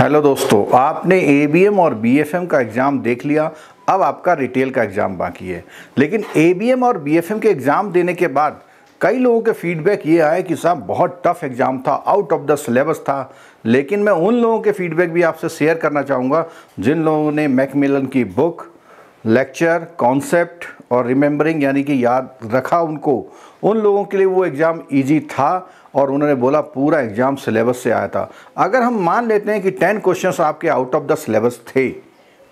hello दोस्तों आपने ए और बी का एग्ज़ाम देख लिया अब आपका रिटेल का एग्ज़ाम बाकी है लेकिन ए और बी के एग्ज़ाम देने के बाद कई लोगों के फीडबैक ये आए कि साहब बहुत टफ एग्ज़ाम था आउट ऑफ द सिलेबस था लेकिन मैं उन लोगों के फीडबैक भी आपसे शेयर करना चाहूँगा जिन लोगों ने मैकमिलन की बुक लेक्चर कॉन्सेप्ट और रिमेंबरिंग यानी कि याद रखा उनको उन लोगों के लिए वो एग्ज़ाम इजी था और उन्होंने बोला पूरा एग्ज़ाम सिलेबस से आया था अगर हम मान लेते हैं कि टेन क्वेश्चंस आपके आउट ऑफ द सिलेबस थे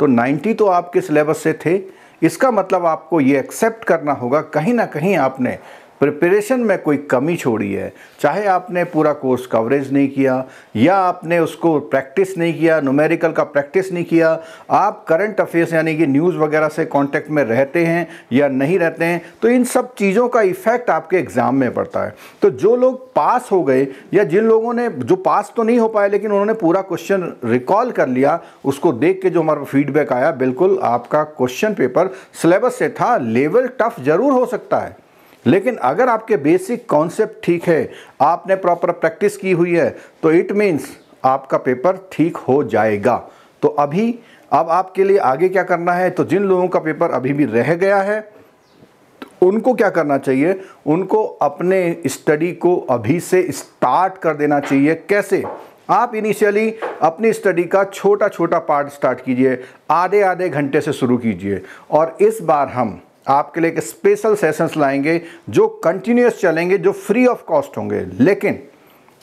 तो नाइन्टी तो आपके सिलेबस से थे इसका मतलब आपको ये एक्सेप्ट करना होगा कहीं ना कहीं आपने प्रिपरेशन में कोई कमी छोड़ी है चाहे आपने पूरा कोर्स कवरेज नहीं किया या आपने उसको प्रैक्टिस नहीं किया नुमेरिकल का प्रैक्टिस नहीं किया आप करंट अफेयर्स यानी कि न्यूज़ वगैरह से कांटेक्ट में रहते हैं या नहीं रहते हैं तो इन सब चीज़ों का इफ़ेक्ट आपके एग्ज़ाम में पड़ता है तो जो लोग पास हो गए या जिन लोगों ने जो पास तो नहीं हो पाए लेकिन उन्होंने पूरा क्वेश्चन रिकॉल कर लिया उसको देख के जो हमारा फीडबैक आया बिल्कुल आपका क्वेश्चन पेपर सिलेबस से था लेवल टफ ज़रूर हो सकता है लेकिन अगर आपके बेसिक कॉन्सेप्ट ठीक है आपने प्रॉपर प्रैक्टिस की हुई है तो इट मीन्स आपका पेपर ठीक हो जाएगा तो अभी अब आपके लिए आगे क्या करना है तो जिन लोगों का पेपर अभी भी रह गया है तो उनको क्या करना चाहिए उनको अपने स्टडी को अभी से स्टार्ट कर देना चाहिए कैसे आप इनिशियली अपनी स्टडी का छोटा छोटा पार्ट स्टार्ट कीजिए आधे आधे घंटे से शुरू कीजिए और इस बार हम आपके लिए एक स्पेशल सेशंस लाएंगे जो कंटिन्यूस चलेंगे जो फ्री ऑफ कॉस्ट होंगे लेकिन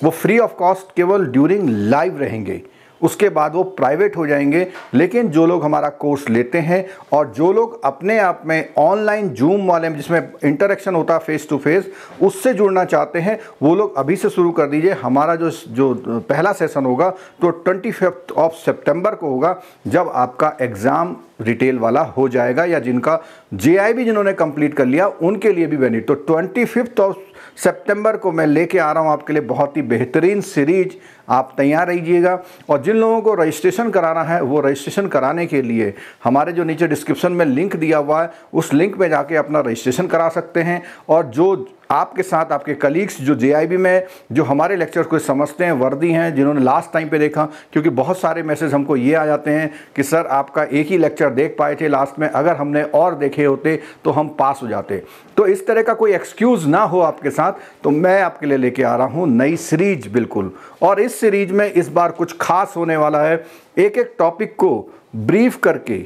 वो फ्री ऑफ कॉस्ट केवल ड्यूरिंग लाइव रहेंगे उसके बाद वो प्राइवेट हो जाएंगे लेकिन जो लोग हमारा कोर्स लेते हैं और जो लोग अपने आप में ऑनलाइन जूम वाले जिसमें इंटरेक्शन होता है फेस टू फेस उससे जुड़ना चाहते हैं वो लोग अभी से शुरू कर दीजिए हमारा जो जो पहला सेशन होगा तो ट्वेंटी फिफ्थ ऑफ सेप्टेम्बर को होगा जब आपका एग्ज़ाम रिटेल वाला हो जाएगा या जिनका जे जिन्होंने कंप्लीट कर लिया उनके लिए भी बेनिफिट तो ट्वेंटी फिफ्थ ऑफ सितंबर को मैं लेके आ रहा हूँ आपके लिए बहुत ही बेहतरीन सीरीज आप तैयार रहिएगा और जिन लोगों को रजिस्ट्रेशन कराना है वो रजिस्ट्रेशन कराने के लिए हमारे जो नीचे डिस्क्रिप्शन में लिंक दिया हुआ है उस लिंक में जाके अपना रजिस्ट्रेशन करा सकते हैं और जो आपके साथ आपके कलीग्स जो जे में जो हमारे लेक्चर को समझते हैं वर्दी हैं जिन्होंने लास्ट टाइम पे देखा क्योंकि बहुत सारे मैसेज हमको ये आ जाते हैं कि सर आपका एक ही लेक्चर देख पाए थे लास्ट में अगर हमने और देखे होते तो हम पास हो जाते तो इस तरह का कोई एक्सक्यूज़ ना हो आपके साथ तो मैं आपके लिए लेके आ रहा हूँ नई सीरीज बिल्कुल और इस सीरीज में इस बार कुछ खास होने वाला है एक एक टॉपिक को ब्रीफ करके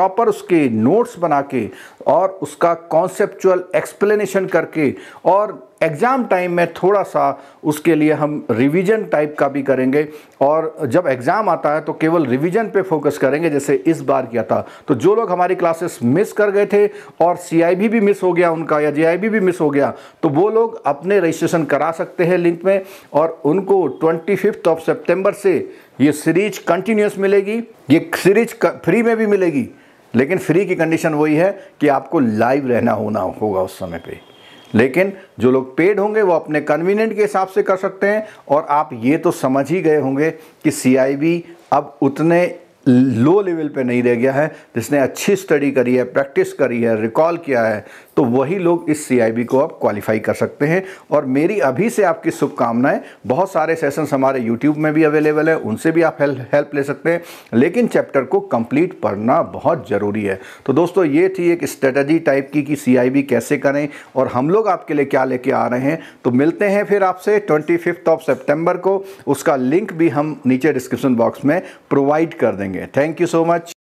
प्रॉपर उसके नोट्स बना के और उसका कॉन्सेप्चुअल एक्सप्लेनेशन करके और एग्ज़ाम टाइम में थोड़ा सा उसके लिए हम रिवीजन टाइप का भी करेंगे और जब एग्ज़ाम आता है तो केवल रिवीजन पे फोकस करेंगे जैसे इस बार किया था तो जो लोग हमारी क्लासेस मिस कर गए थे और सीआईबी भी मिस हो गया उनका या जीआईबी भी मिस हो गया तो वो लोग अपने रजिस्ट्रेशन करा सकते हैं लिंक में और उनको ट्वेंटी ऑफ सेप्टेम्बर से ये सीरीज कंटिन्यूस मिलेगी ये सीरीज फ्री में भी मिलेगी लेकिन फ्री की कंडीशन वही है कि आपको लाइव रहना होना होगा उस समय पे लेकिन जो लोग पेड होंगे वो अपने कन्वीनियंट के हिसाब से कर सकते हैं और आप ये तो समझ ही गए होंगे कि सी अब उतने लो लेवल पे नहीं रह गया है जिसने अच्छी स्टडी करी है प्रैक्टिस करी है रिकॉल किया है तो वही लोग इस सीआईबी को आप क्वालिफाई कर सकते हैं और मेरी अभी से आपकी शुभकामनाएं बहुत सारे सेशंस हमारे यूट्यूब में भी अवेलेबल है उनसे भी आप हेल्प हेल्प ले सकते हैं लेकिन चैप्टर को कंप्लीट पढ़ना बहुत ज़रूरी है तो दोस्तों ये थी एक स्ट्रेटजी टाइप की कि सी कैसे करें और हम लोग आपके लिए क्या लेके आ रहे हैं तो मिलते हैं फिर आपसे ट्वेंटी ऑफ सेप्टेम्बर को उसका लिंक भी हम नीचे डिस्क्रिप्शन बॉक्स में प्रोवाइड कर देंगे करेंगे थैंक यू सो मच